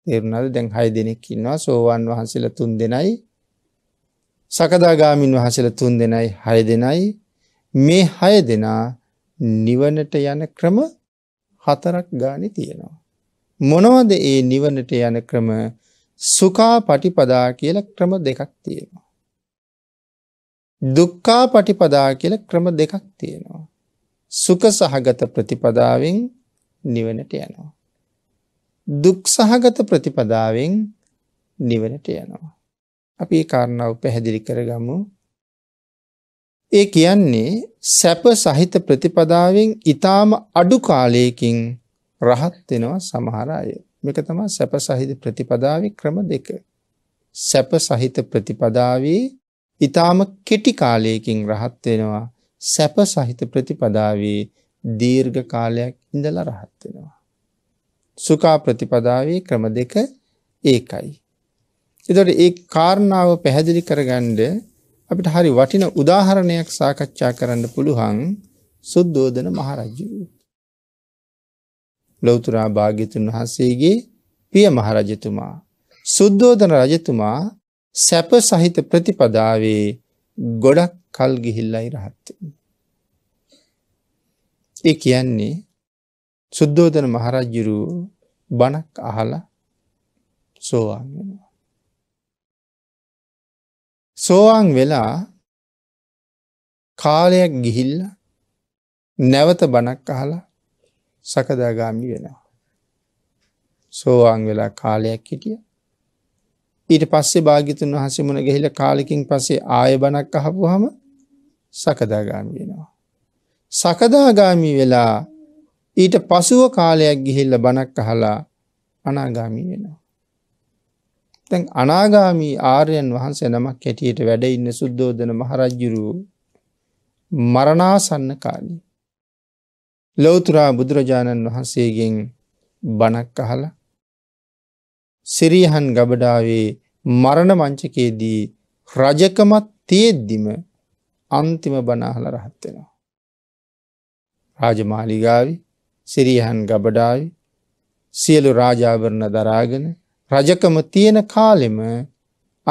තෙරුණද දැන් හය දෙනෙක් ඉන්නවා සෝවාන් වහන්සේල තුන් දෙනයි සකදාගාමින් වහසල තුන් දෙනයි හය දෙනයි මේ හය දෙනා නිවනට යන ක්‍රම හතරක් ගානි තියෙනවා. මොනවද ඒ නිවනට යන ක්‍රම සුකා පටිපදා කියල ක්‍රම දෙකක් තියෙනවා. දුක්කා පටිපදා කියල ක්‍රම දෙකක් තියෙනවා. සුඛ සහගත ප්‍රතිපදාවෙන් නිවනට යනවා. දුක් සහගත ප්‍රතිපදාවෙන් නිවනට යනවා. අපි ඒ කාරණාව පැහැදිලි කරගමු. ඒ කියන්නේ සැප සහිත ප්‍රතිපදාවෙන් ඊටාම අඩු කාලයකින් රහත් වෙනවා සමහර අය. මේක තමයි සැප සහිත ප්‍රතිපදාවේ ක්‍රම දෙක. සැප සහිත ප්‍රතිපදාවේ ඊටාම කෙටි කාලයකින් රහත් වෙනවා සැප සහිත ප්‍රතිපදාවේ දීර්ඝ කාලයක් ඉඳලා රහත් වෙනවා. සුකා ප්‍රතිපදාවේ ක්‍රම දෙක ඒකයි. එතකොට ඒ කාරණාව පැහැදිලි කරගන්න අපිට හරි වටින උදාහරණයක් සාකච්ඡා කරන්න පුළුවන් සුද්ධෝදන මහරජු. ලෞතර භාග්‍යතුන් වහන්සේගේ පිය මහරජතුමා සුද්ධෝදන රජතුමා සැප සහිත ප්‍රතිපදාවේ ගොඩක් කල් ගිහිල්ලයි රහත්වෙන්න. ඒ කියන්නේ සුද්දෝදන මහරජ්ජුරූ බණක් අහල සෝවාන් වෙනවා. සෝවාන් වෙලා කාලයක් ගිහිල්ල නැවත බණක් අහලා සකදාගාමි වෙනවා. සෝවාන් වෙලා කාලයක් හිටිය. ඊට පස්සේ භාගිතුන් වහසමුණ ගෙහිල කාලෙකින් පසේ ආය බණක් අහපු හම සකදාගාමි වෙනවා. සකදාගාමී වෙලා ඊට පසුව කාලයක් ගිහිල්ල බණක් අහලා අනාගාමී වෙනවා. තැන් අනාගාමී ආර්යන් වහන්සේ නමක් කැටියට වැඩ ඉන්න සුද්දෝදන මහරජ්ජුරු මරණාසන්න කාලී. ලෝතුරා බුදුරජාණන් වහන්සේගෙන් බණක් අහල සිරියහන් ගබඩාවේ මරණ මංචකයේදී රජකමත් තියෙද්දිම අන්තිම බනාහල රහත් වෙනවා. රාජමාලිගාවි සිරියහන් ගබඩාවි සියලු රාජාවරණ දරාගෙන රජකම තියෙන කාලෙම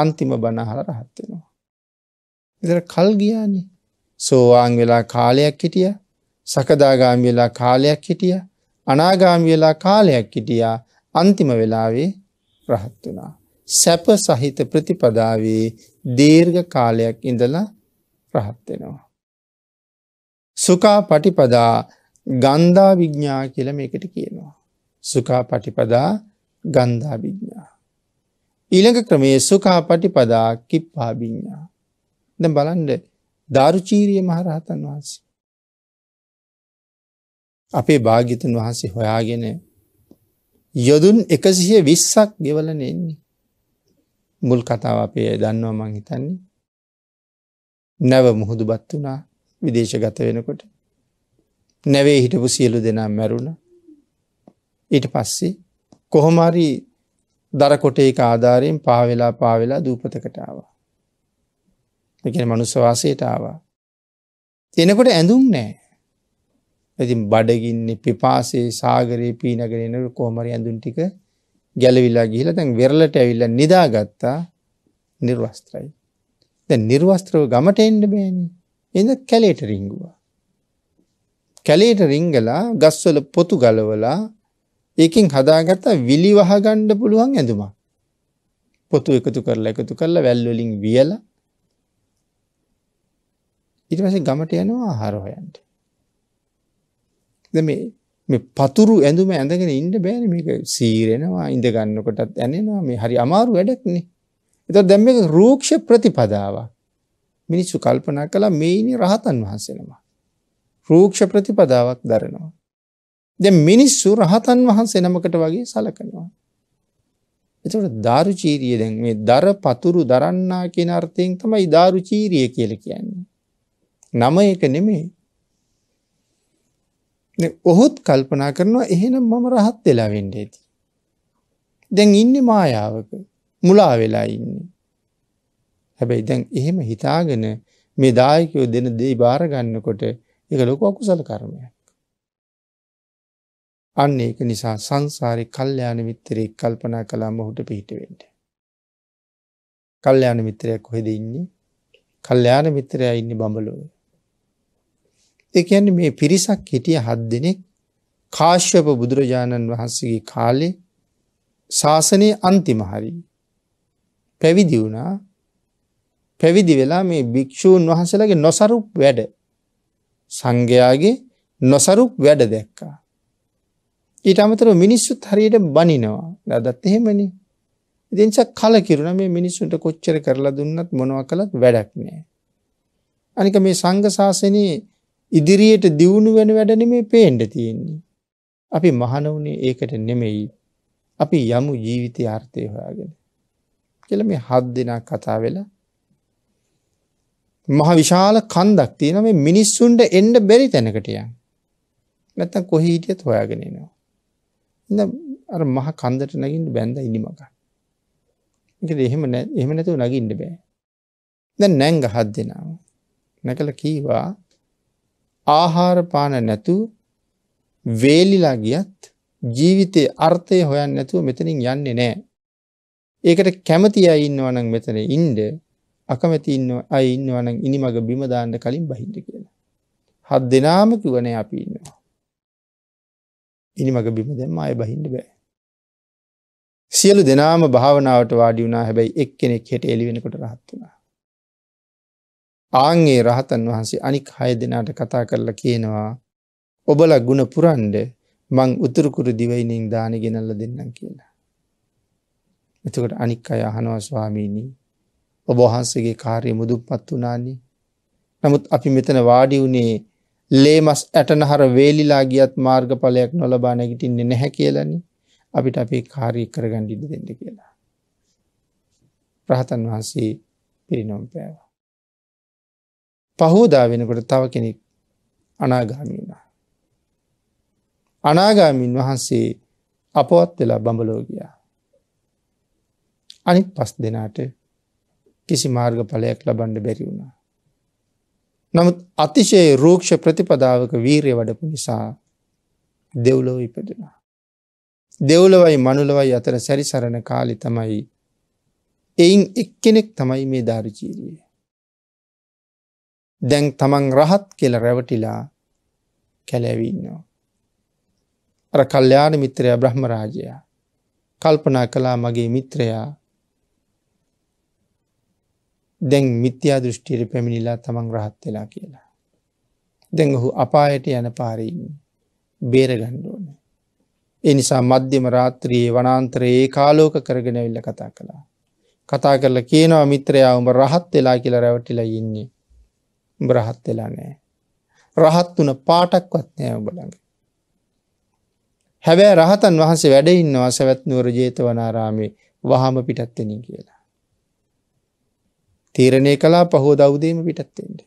අන්තිම බනහල රහත් වෙනවා. එදර කල්ගියානි සෝවාන් වෙලා කාලයක් හිටිය සකදාගාම වෙලා කාලයක් හිටිය අනාගාම වෙලා කාලයක් හිටියා අන්තිම වෙලාවේ රහත් වනා. සැප සහිත ප්‍රතිපදාවේ දීර්ඝ කාලයක් ඉඳලා රහත් වෙනවා. සුකා පටිපදා ගන්ධා විඤ්ඥා කියල මේකට කියනවා. සුකා පටිපදා ගන්ධා විඤ්ඥා. ඊළඟ ක්‍රමේ සුකා පටිපදා කිප්පා විඤ්ඥා. ද බලන්ඩ ධාරුචීරිය මහරහතන් වහන්සේ. අපේ භාගිතන් වහන්සේ හොයාගෙන යොදුන් එකසිය විස්සක් ගෙවලනෙන්නේ. මුල් කතාව අපේ දන්නවා මං හිතන්නේ නැව මුහුදුබත් වනා විදේශගත වෙනකොට නැවේ හිටපු සියලු දෙනා මැරුණ ඊට පස්සේ කොහොමරි දරකොටේ එක ආධාරයෙන් පාවෙලා පාවෙලා දූපතකටාවා. එකන මනුස්සවාසයට ආවා. එනකොට ඇඳුම් නෑ. ඇති බඩගින්නේ පිපාසේ සාගරයේ පීනගෙනනට කෝමරි ඇඳුන් ටික ගැලවිලා ගිහිල තැන් වෙරලට ඇවිල්ල නිදාගත්තා නිර්වස්ත්‍රයි. දැන් නිර්වස්ත්‍රව ගමට එන්න බෑනේ. එඳ කැලේට රිංගුවා. කැලේට රිංගලා ගස්වල පොතු ගලවලා ඒකෙන් හදාගත්ත විලි වහගන්න පුළුවන් ඇඳුමක්. පොතු එකතු කරලා එකතු කරලා වැල් වලින් වියලා ඊට පස්සේ ගමට යනවා ආහාර හොයන්න. දැන් මේ මේ පතුරු ඇඳුම ඇඳගෙන ඉන්න බෑනේ මේක සීරෙනවා ඉඳ ගන්නකොටත් ඇනෙනවා මේ හරි අමාරු වැඩක් නේ. එත දැම් මේ රූක්ෂ ප්‍රතිපදාව මිනිස්සු කල්පනා කළ මේනි රහතන් වහන්සෙනවා. රූක්ෂ ප්‍රතිපදාවක් දරනවා. දැ මිනිස්සු රහතන් වහන්සේ නමකට වගේ සලකනවා. එතට ධාරුචීරිය දැන් මේ දර පතුරු දරන්නා කියෙන අර්ථයෙන් තමයි ධාරුචීරිය කියල කියන්නේ. නම එක නෙමේ ඔහොත් කල්පනා කරනවා එහෙනම් මම රහත් වෙලා වෙන්ඩේති. දැන් ඉන්න මායාවක මුලා වෙලා ඉන්නේ. හැබැයි දැන් එහෙම හිතාගෙන මේ දායකයෝ දෙන දෙයි භාරගන්නකොට එක ලොකු අකුසල කරමයක්. අන්න ඒක නිසා සංසාරි කල්්‍යයාන මිත්තරෙක් කල්පනා කලාම හුට පිහිටවෙන්ට. කල්්‍යයාන මිත්‍රයක් කොහෙද ඉන්නේ කල්්‍යයාන මිත්‍රයා ඉන්න බඹලෝ. එකන්න මේ පිරිසක් හිටිය හත් දෙනෙක් කාශ්‍යප බුදුරජාණන් වහන්සේගේ කාලේ ශාසනය අන්තිමහරී පැවිදි වුණා පැවිදි වෙලා මේ භික්‍ෂූන් වහන්සේලාගේ නොසරුප් වැඩ සංඝයාගේ නොසරුප් වැඩ දැක්කා. ඊට අමතර මිනිස්සුත් හරියට බනිනවා දත් එහෙමනි දෙංස කලකිරුණ මේ මිනිස්සුන්ට කොච්චර කරලා දුන්නත් මොනව කළත් වැඩක් නෑ. අනික මේ සංඝශාසනයේ ඉදිරියට දියුණු වෙන වැඩන මේ පේන්ඩ තියෙන්නේ. අපි මහනවුනේ ඒකට නෙමෙයි අපි යමු ජීවිතය අර්ථය හොයාගෙන. කියල මේ හත් දෙනා කතා වෙලා මහ විශාල කන්දක් තියෙන මේ මිනිස්සුන්ට එන්ඩ බැරි තැනකටිය නැත්තන් කොහීටියත් හොයාගෙනනවා ඉඳ අර මහ කන්දට නගින්ට බැඳ ඉනිමක එහෙම එහෙම නැතුව නගින්ඩ බෑ දැ නැංග හත් දෙනාව නැකළ කීවා ආහාරපාන නැතු වේලිලා ගියත් ජීවිතය අර්ථය හොයන් නැතුව මෙතනින් යන්නේ නෑ ඒකට කැමති අය ඉන්නවනම් මෙතන ඉන්ඩ අකමැති ඉන්න අයි ඉන්නවනම් ඉනිමඟ බිමදාන්න කලින් බහින්ද කියලා. හත් දෙනාම කිවනේ අපි ඉන්නවා. ඉනිමඟ බිම දෙම අය බහින්ඩ බෑ. සියලු දෙනාම භාවනාවට වාඩි වුණා හැබැයි එක් කෙනෙක් හෙට එලිවෙනකොට රහත් වුණා. ආංගේ රහතන් වහන්සේ අනික් හය දෙනාට කතා කරලා කියනවා ඔබල ගුණ පුරන්ඩ මං උතුරකුරු දිවයිනෙන් දාන ගෙනල්ල දෙන්නම් කියලා. එතකට අනික් අය අහනවා ස්වාමීණී ඔබහන්සගේ කාරය මුදුපත් වනාන්නේ නමුත් අපි මෙතන වාඩි වුණේ ලේ මස් ඇටනහර වේලිලා ගියත් මාර්ගඵලයක් නොලබා නැගිටින්නේ නැහැ කියලනි අපිට අපේ කාරී කරගණ්ඩිඩ දෙන්න කියලා. ප්‍රහතන් වහන්සේ පිරිනොම් පෑව. පහෝදා වෙනකොට තව කෙනෙක් අනාගාමීනා. අනාගාමීන් වහන්සේ අපවත් වෙලා බඹලෝගයා. අනිත් පස් දෙනාට කිසි මාර්ගඵලයක් ලබන්ඩ බැරි වුණා. නමුත් අතිශයේ රෝක්ෂ ප්‍රතිපදාවක වීරය වඩපු නිසා දෙව්ලොව ඉපදුනා. දෙව්ලවයි මනුලවයි අතර සැරිසරණ කාලි තමයි එයින් එක්කෙනෙක් තමයි මේ ධාරචීරිය. දැන් තමන් රහත් කෙල රැවටිලා කැලැවින්නවා. අර කල්්‍යාන මිත්‍රය බ්‍රහ්මරාජයා කල්පනා කලා මගේ මිත්‍රයා දැන් මිත්‍යා දෘෂ්ටියට පැමිණිලා තමන් රහත් වෙලා කියලා. දැන් ඔහු අපායට යන පාරීන් බේරගණ්ඩුවන. එනිසා මධ්‍යම රාත්‍රයේ වනාන්තරයේ කාලෝක කරගෙන විල්ල කතා කළා. කතා කරල කියනවා මිත්‍රයා උඹ රහත් වෙලා කියලා රැවටිලා ඉන්නේ. බ්‍රහත් වෙලා නෑ. රහත් වන පාටක්වත් නෑ ඔබළඟ. හැබැ රහතන් වහන්සේ වැඩඉන්නවා සැවැත්නුවර ජේතවනාරාමේ වහම පිටත්වෙනින් කියලා. තීරණය කලා පහෝ දෞදේම පිටත්තෙන්ට.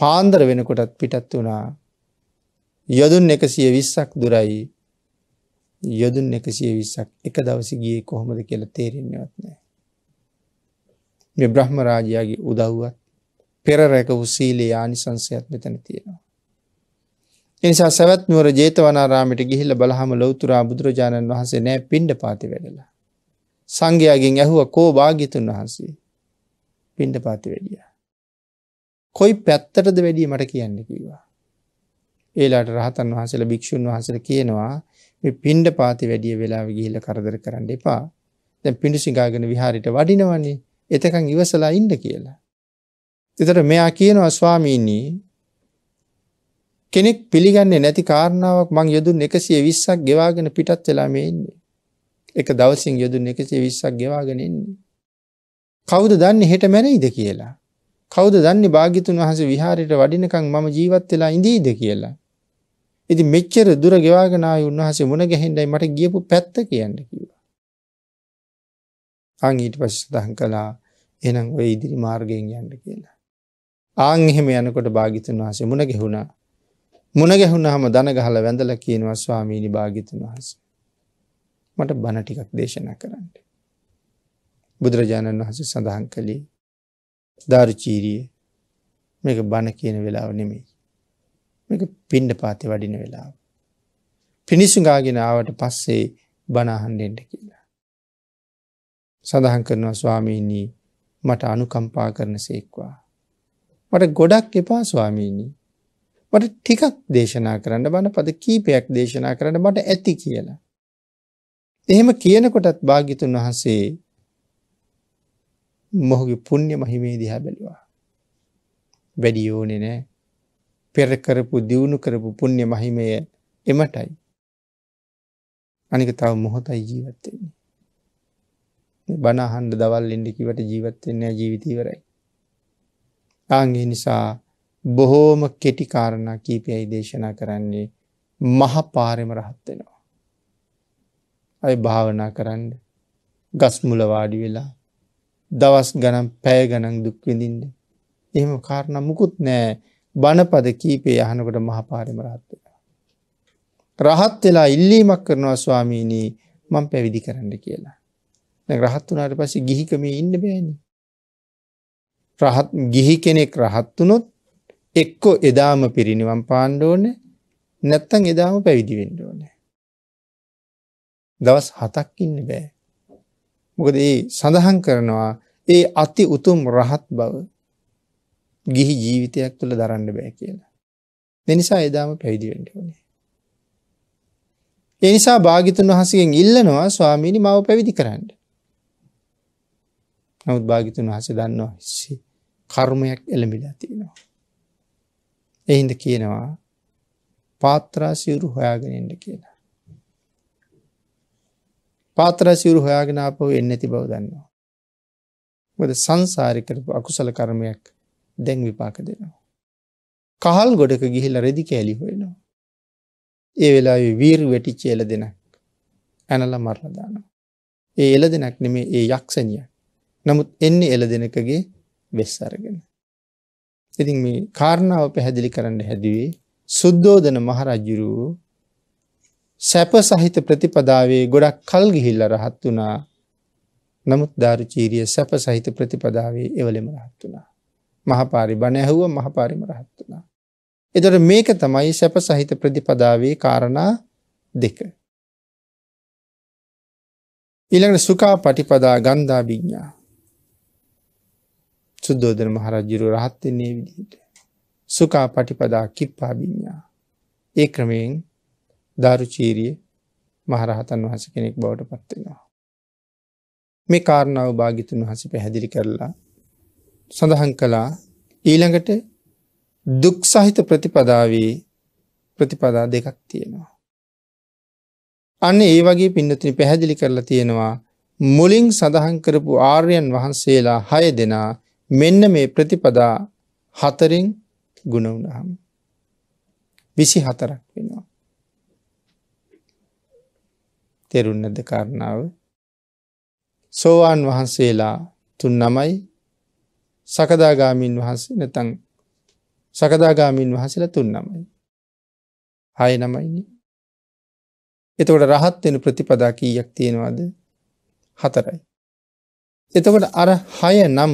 පාන්දර වෙනකොටත් පිටත් වනා යොදුන් එකසිය විස්සක් දුරයි යොදුන් එකසිය විස්සක් එක දවසි ගිය කොහොමද කියල තේරෙන්නවත් නෑ. මෙ බ්‍රහ්ම රාජයාගේ උදව්වත් පෙරරැක උසීලේ ආනිසංසයත් මෙතැන තියෙනවා. එනිසා සැවත්නුවර ජේතවනාරාමිට ගිහිල බලහම ලොවතුරා බුදුරජාණන් වහසේ නෑ පින්ඩ පාති වැඩලා. සංඝයාගෙන් ඇහුව කෝ භාගිතුන් වහන්සේ පින්ඩ පාති වැඩිය. කොයි පැත්තටද වැඩිය මට කියන්න කිවා. ඒලාට රහතන් වහසල භික්‍ෂූන් වහසර කියනවා පින්ඩ පාති වැඩිය වෙලා ගිහිල කරදර කරන්න එපා දැ පිඩු සිංගාගෙන විහාරිට වඩිනවන්නේ එතකං ඉවසලා ඉන්ඩ කියලා. එතට මෙයා කියනවා ස්වාමීන්නේ කෙනෙක් පිළිගන්නේ නැති කාරණාවක් මං යුදුන් එකසිය විස්සක් ගෙවාගෙන පිටත් වෙලාම ඉන්නේ. එක දවසින් යොදුන් එකසේ විශ්සක් ගෙවාගෙනෙන්නේ. කවුද දන්න හෙට මැරයිද කියලා. කවුද දන්න භාගිතුන් වහස විහාරයට වඩිනකං මම ජීවත් වෙලා ඉඳීද කියලා. ඉති මෙච්චර දුර ගෙවාගෙනයි උන්වහසේ මුණ ගැහෙන්ඩයි මට ගියපු පැත්ත කියන්න කිවා. අංගීට පශස්තහන් කලා එනම් ඔය ඉදිරි මාර්ගයෙන් යන්න කියලා. ආං එහෙම යනකොට භාගිතන් වහසේ මුණ ගැහුණා මුණ ගැහුණ හම දනගහල වැඳල කියනවා ස්වාමීනි භාගිතන් වහසේ. මට බණ ටිකක් දේශනා කරන්න. බුදුරජාණන් වහස සඳහන් කළේ ධාරචීරිය මේක බණ කියන වෙලාව නෙමෙයි. මේක පිණ්ඩ පාති වඩින වෙලාව. පිණිසුගාගෙන ආවට පස්සේ බණහන්ඩෙන්ට කියලා. සඳහන් කරනවා ස්වාමීණී මට අනුකම්පා කරන සේක්වා. මට ගොඩක් එපා ස්වාමීණී. මට ටිකක් දේශනා කරන්න බණ පද කීපයක් දේශනා කරන්න මට ඇති කියලා. එහෙම කියනකොටත් භාගිතුන් වහන්සේ මොහුගේ පුුණ්්‍ය මහිමේ දිහා බැලිවා. වැඩි ඕනෙ නෑ පෙරකරපු දියුණු කරපු පුුණ්්‍ය මහිමය එමටයි. අනික තව මොහොතයි ජීවත්වෙන්නේ. බනාහන්ඩ දවල් ඉඩිකිවට ජීවත්වෙන්නේ ජීවිතීවරයි. ආගේ නිසා බොහෝම කෙටිකාරණ කීපයයි දේශනා කරන්නේ මහපාරෙම රහත්වෙනවා. අය භාවනා කරන්න ගස්මුල වාඩි වෙලා දවස් ගනම් පැය ගනන් දුක්විඳින්ද. එහෙම කාරණ මුකුත් නෑ බණපද කීපේ යහනකොට මහපාරම රහත්ව. රහත් වෙලා ඉල්ලීමක් කරනවා ස්වාමීනී මං පැවිදි කරන්න කියලා. රහත් වනාට පස ගිහිකම ඉන්න බෑනි. රහත් ගිහි කෙනෙක් රහත් වනොත් එක්කෝ එදාම පිරිනිවම් පාණ්ඩෝන නැත්තන් එදාම පැවිදි වෙන්ඩෝනෑ. දවස් හතක් ඉන්න බෑ. මොකද ඒ සඳහන් කරනවා ඒ අති උතුම් රහත් බව ගිහි ජීවිතයක් තුළ දරන්න බෑ කියලා. මෙනිසා එදාම පැවිදිවෙන්ට ඕනේ. එනිසා භාගිතුන් වහසගෙන් ඉල්ලනවා ස්වාමීණි මව පැවිදි කරන්න. නමුත් භාගිතුන් වහස දන්නවා හිස්සේ කර්මයක් එළඹිලා තියෙනවා. එහින්ද කියනවා පාත්‍රා සිවුරු හොයාගෙනෙන්ට කියලා. පාතරසිවරු හොයාගෙන අපව එන්න ඇති බව දන්නවා. මොද සංසාරිකරපු අකුසල කර්මයක් දැන් විපාක දෙනවා. කහල් ගොඩක ගිහිල්ල රෙදි කෑලි හොයෙනවා. ඒ වෙලා වීර් වැටිච්ච එල දෙනක් ඇනල මරලදානවා. ඒ එල දෙනක් නෙමේ ඒ යක්ෂණිය. නමුත් එන්න එල දෙනකගේ වෙස්සරගෙන. ඉතින් මේ කාරණාව පැහැදිලි කරන්න හැදුවේ සුද්දෝදන මහරජ්ජුරුවූ සැප සහිත ප්‍රතිපදාවේ ගොඩක් කල් ගිහිල්ල රහත් වනා නමුත් ධාරචීරිය සැප සහිත ප්‍රතිපදාවේ එවලෙම රහත් වනා. මහපාරි බණැහුව මහපාරිම රහත් වනා. එතොට මේක තමයි සැප සහිත ප්‍රතිපදාවේ කාරණා දෙක. ඊළඟට සුකා පටිපදා ගන්ධා භිඥ්ඥා සුද්දෝදන මහරජ්ජිරු රහත්වෙන්නේ විදිහට. සුකා පටිපදා කිප්පා භිඥ්ඥා ඒ ක්‍රමයෙන් ධාරුචීරිය මහරහතන් වහස කෙනෙක් බවට පත්වෙනවා. මේ කාරණාව භාගිතුන් වහස පැහැදිලි කරලා සඳහන් කළා ඊළඟට දුක් සහිත ප්‍රතිපදාවේ ප්‍රතිපදා දෙකක් තියෙනවා. අන්න ඒ වගේ පින්නතිනි පැහැදිලි කරලා තියෙනවා මුලින් සඳහන් කරපු ආර්යන් වහන්සේලා හය දෙනා මෙන්න මේ ප්‍රතිපදා හතරින් ගුණ වුණහම්. විසි හතරක් වෙනවා. තෙරුන්නද කරණාව සෝවාන් වහන්සේලා තුන් නමයි සකදාගාමීන් වහන්සේ නැතන් සකදාගාමීන් වහසල තුන් නමයි. හය නමයිනි. එතකොට රහත්වෙන ප්‍රතිපදා කීයක් තියෙනවාද හතරයි. එතකොට අර හය නම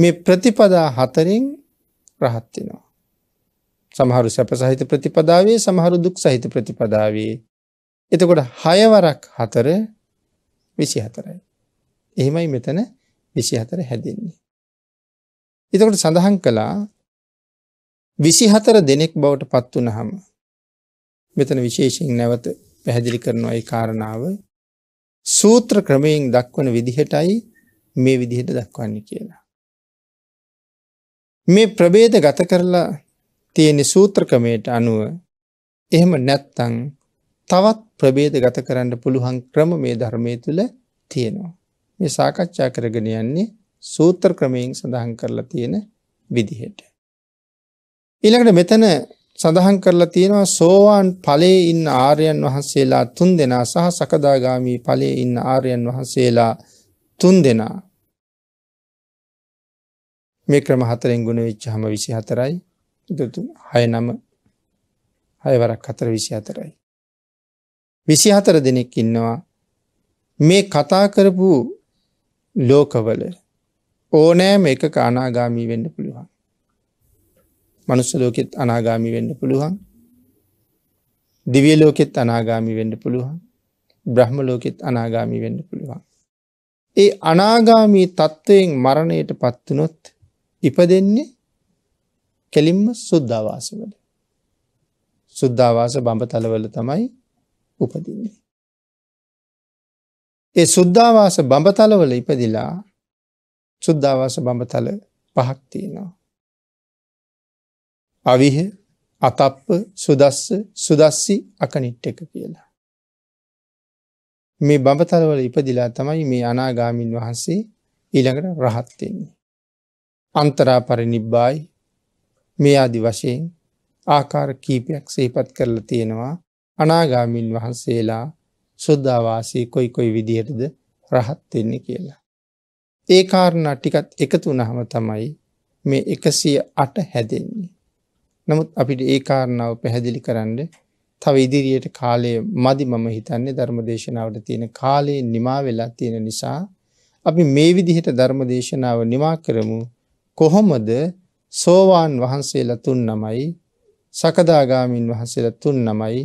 මේ ප්‍රතිපදා හතරින් රහත්වෙනවා. සමහරු සැප සහිත ප්‍රතිපදාවේ සමහරු දුක් සහිත ප්‍රතිපදාවේ එතකොට හයවරක් හතර විසි හතරයි. එහෙමයි මෙතන විසි හතර හැදෙන්නේ. එතකොට සඳහන් කළා විසිහතර දෙනෙක් බවට පත් වනහම මෙතන විශේෂයෙන් නැවත පැහැදිලි කරනවා ඒ කාරණාව සූත්‍ර ක්‍රමයෙන් දක්වන විදිහටයි මේ විදිහට දක්වන්නේ කියලා. මේ ප්‍රබේද ගත කරලා තියෙන සූත්‍රකමයට අනුව එහෙම නැත්තං තවත් ප්‍රබේද ගත කරන්න පුළුවන් ක්‍රම මේ ධර්මය තුළ තියෙනවා. මේ සාකච්ඡා කරගෙන යන්නේ සූත්‍ර ක්‍රමයෙන් සඳහන් කරලා තියෙන විදිහට. ඊළඟට මෙතන සඳහන් කරලා තියෙනවා සෝවාන් ඵලයේ ඉන්න ආර්යයන් වහන්සේලා 3 දෙනා සහ සකදාගාමි ඵලයේ ඉන්න ආර්යයන් වහන්සේලා 3 දෙනා මේ ක්‍රම හතරෙන් ගුණ වෙච්චහම 24යි 6 නම 6 වරක් 4 24යි විසි හතර දෙනෙක් ඉන්නවා මේ කතා කරපු ලෝකවල ඕනෑම එක අනාගාමී වෙන්න පුළුවන් මනුස්ස ලෝකෙත් අනාගාමි වෙන්න පුළුවන් දිවිය ලෝකෙත් අනාගාමි වෙන්න පුළුවන් බ්‍රහ්ම ලෝකෙත් අනාගාමි වෙන්න පුළුවන් ඒ අනාගාමී තත්ත්වයෙන් මරණයට පත්වනොත් ඉප දෙන්නේ කෙලින්ම සුද්ධවාසවල සුද්ධවාස බඹ තලවල තමයි උපදින්නේ. ඒ සුද්ධවාස බඹතලවල ඉපදිලා සුද්ධවාස බඹතල පහක්තියනවා. අවිහ අතප්ප සුදස්ස සුදස්සි අකනිට්ට එක කියලා. මේ බඹතලවල ඉපදිලා තමයි මේ අනාගාමින් වහන්සේ ඊළඟට රහත්වෙන්නේ. අන්තරාපරි නිබ්බායි මේ අදි වශයෙන් ආකාර කීපයක් සේපත් කරලා තියෙනවා අනාගාමීන් වහන්සේලා සුද්ධවාසී කොයි කොයි විදිහටද රහත්වෙන්නේ කියලා. ඒ කාරණ ටිකත් එකතු නහම තමයි මේ එකසිය අට හැදෙන්නේ. නමුත් අපිට ඒ කාරණාව පැහැදිලි කරන්න තව ඉදිරියට කාලය මදි මම හිතන්නේ ධර්මදේශනාවට තියෙන කාලයේ නිමා වෙලා තියෙන නිසා අපි මේ විදිහට ධර්මදේශනාව නිමා කරමු කොහොමද සෝවාන් වහන්සේලා තුන් නමයි සකදාගාමීන් වහන්සේලා තුන් නමයි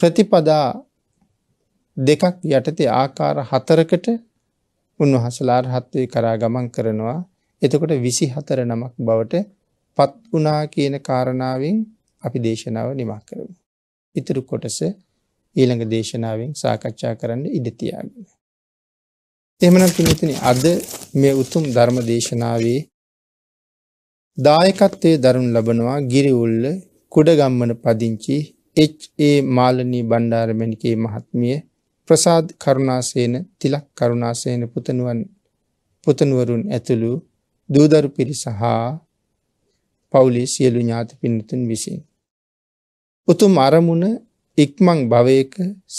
ප්‍රතිපදා දෙකක් යටතේ ආකාර හතරකට උන්වහසලා රහත්වේ කරා ගමන් කරනවා එතකොට විසි හතර නමක් බවට පත් වනා කියන කාරණාවෙන් අපි දේශනාව නිමක් කරමු. ඉතුරු කොටස ඊළඟ දේශනාවෙන් සාකච්ඡා කරන්න ඉඩතියාගෙන. එමන පිනතින අද මේ උතුම් ධර්ම දේශනාවේ දායකත්වය දරුන් ලබනවා ගිරිවුල්ල කුඩගම්මන පදිංචි ඒ මාලනී බණ්ඩාරමණිකේ මහත්මිය ප්‍රසාද් කරුණාසේන තිලක් කරුණාසේන පුතණුවන් පුතණුවරුන් ඇතුළු දූදරු පිරිස හා පවුලේ සියලු ඥාති පින්තුන් විසින් උතුම් අරමුණ ඉක්මන් භවයක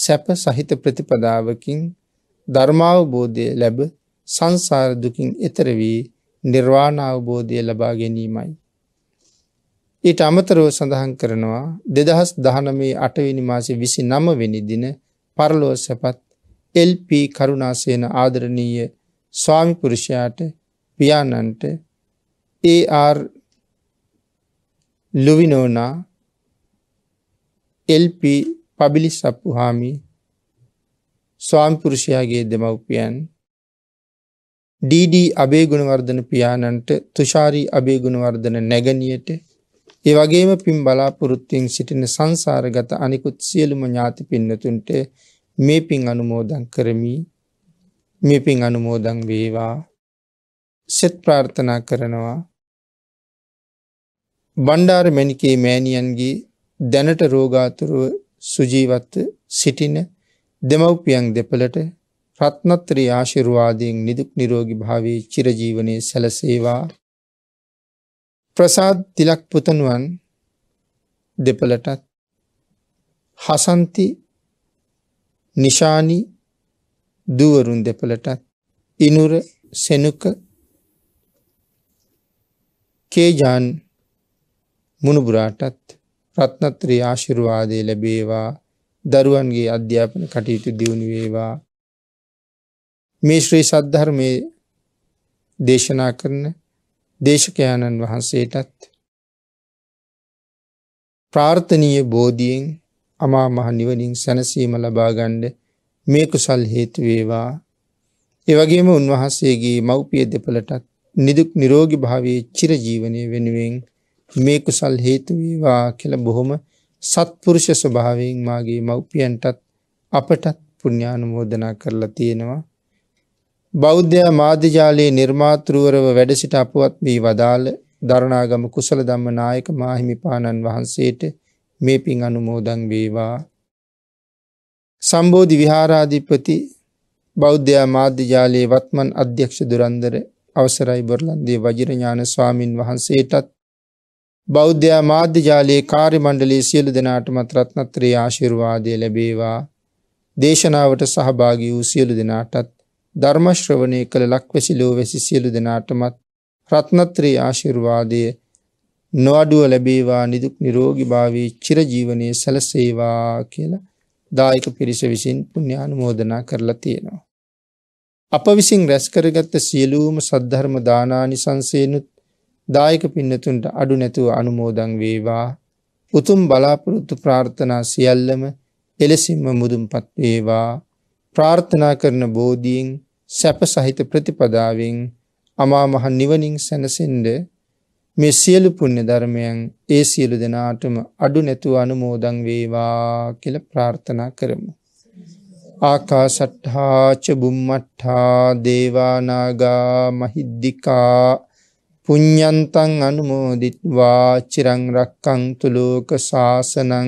සැප සහිත ප්‍රතිපදාවකින් ධර්මාවබෝධය ලැබ සංසාර දුකින් එතර වී නිර්වාණ අවබෝධය ලබා ගැනීමයි ඊට අමතරව සඳහන් කරනවා දෙදහස් දහනමේ අටවිනි මාසේ විසි නමවෙනි දින පරලොව සැපත් එල්ප කරුණාසේන ආදරණීය ස්වාමිපුරුෂයාට පියාණන්ට ඒR ලුවිනෝනා එල්ප පබිලි සප්පුහාමි ස්වාමිපුරුෂයාගේ දෙමව්පියන් ඩඩ අබේගුණවර්ධන පියාණන්ට තුෂාරී අබේගුණවර්ධන නැගනියට ඒ වගේම පින් බලාපොරොත්තුෙන් සිටින සංසාරගත අනිකුත් සියලුම ඥාති පින්නතුන්ට මේ පින් අනුමෝදන් කරමි මේ පින් අනුමෝදන් වේවා සෙත් ප්‍රාර්ථනා කරනවා බණ්ඩාර මැනිකේ මෑණියන්ගේ දැනට රෝගාතුරුව සුජීවත්ව සිටින දෙමව්පියන් දෙපළට රත්නත්‍රී ආශිර්වාදයෙන් නිදුක් නිරෝගී භාවී චිරජීවනයේ සැලසේවා ප්‍රසාද් තිලක් පුතනුවන් දෙපළටත් හසන්ති නිශානි දුවරුන් දෙපළටත් ඉනුර සෙනුක කේජාන් මුණුබුරාටත් රත්නත්‍රී ආශිරුවාදය ලැබේවා දරුවන්ගේ අධ්‍යාපන කටයුතු දියුණු වේවා මේ ශ්‍රී සද්ධර්මය දේශනා කරන දේශකයාණන් වහන්සේටත් ප්‍රාර්ථනීය බෝධියෙන් අමා මහ නිවනින් සැනසීම ලබාගණ්ඩ මේ කුසල් හේතු වේවා එවගේම උන්වහන්සේගේ මව්පිය දෙපළටත් නිදුක් නිරෝගි භාවයේ චිරජීවනය වෙනුවෙන් මේ කුසල් හේතු වේවා කියලා බොහොම සත්පුරුෂ ස්වභාවයෙන් මාගේ මව්පියන්ටත් අපටත් පුණ්‍යානුමෝදනා කරලා තියෙනවා බෞද්ධයා මාධ්‍යජාලයේ නිර්මාතෘවරව වැඩ සිට අපවත් වී වදාළ දරණාගම කුසල ධම්ම නායක මාහිමිපාණන් වහන්සේට මේ පින් අනුමෝදන් වේවා. සම්බෝධි විහාරාධිපති බෞද්ධයා මාධ්‍යජාලයේ වත්මන් අධ්‍යක්ෂ දුරන්දර අවසරයි බොරලන්දේ වජිරඥාන ස්වාමින් වහන්සේටත් බෞද්ධයා මාධ්‍යජාලයේ කාර්ය මණ්ඩලයේ සියලු දෙනාටමත් රත්නත්‍රයේ ආශිර්වාදය ලැබේවා. දේශනාවට සහභාගී වූ සියලු දෙනාටත් ධර්ම ශ්‍රවණය කළ ලක්වැසි ලෝවැසි සියලු දෙනාටමත් රත්නත්‍රේ ආශිර්වාදය නොඅඩුව ලැබේවා නිදුක් නිරෝගී භාවී චිරජීවනයේ සැලසේවා කියලා දායක පිරිස විසින් පුණ්‍යානුමෝදනා කරලා තියෙනවා. අප විසින් රැස් කරගත්ත සියලුම සද්ධර්ම දානානිසංසේනුත් දායක පින්නතුන්ට අඩු නැතුව අනුමෝදන් වේවා. උතුම් බලාපොරොත්තු ප්‍රාර්ථනා සියල්ලම එලෙසින්ම මුදුන්පත් වේවා. ප්‍රාර්ථනා කරන බෝධීන් සැප සහිත ප්‍රතිපදාවෙන් අමා මහ නිවනින් සැනසෙන්න මේ සියලු පුණ්‍ය ධර්මයන් ඒ සියලු දෙනාටම අඩු නැතුව අනුමෝදන් වේවා කියලා ප්‍රාර්ථනා කරමු. ආකාසට්ඨා ච බුම්මට්ඨා දේවා නාග මහිද්దికා පුඤ්ඤන්තං අනුමෝදිත්වා චිරං රක්ඛන්තු ලෝක සාසනං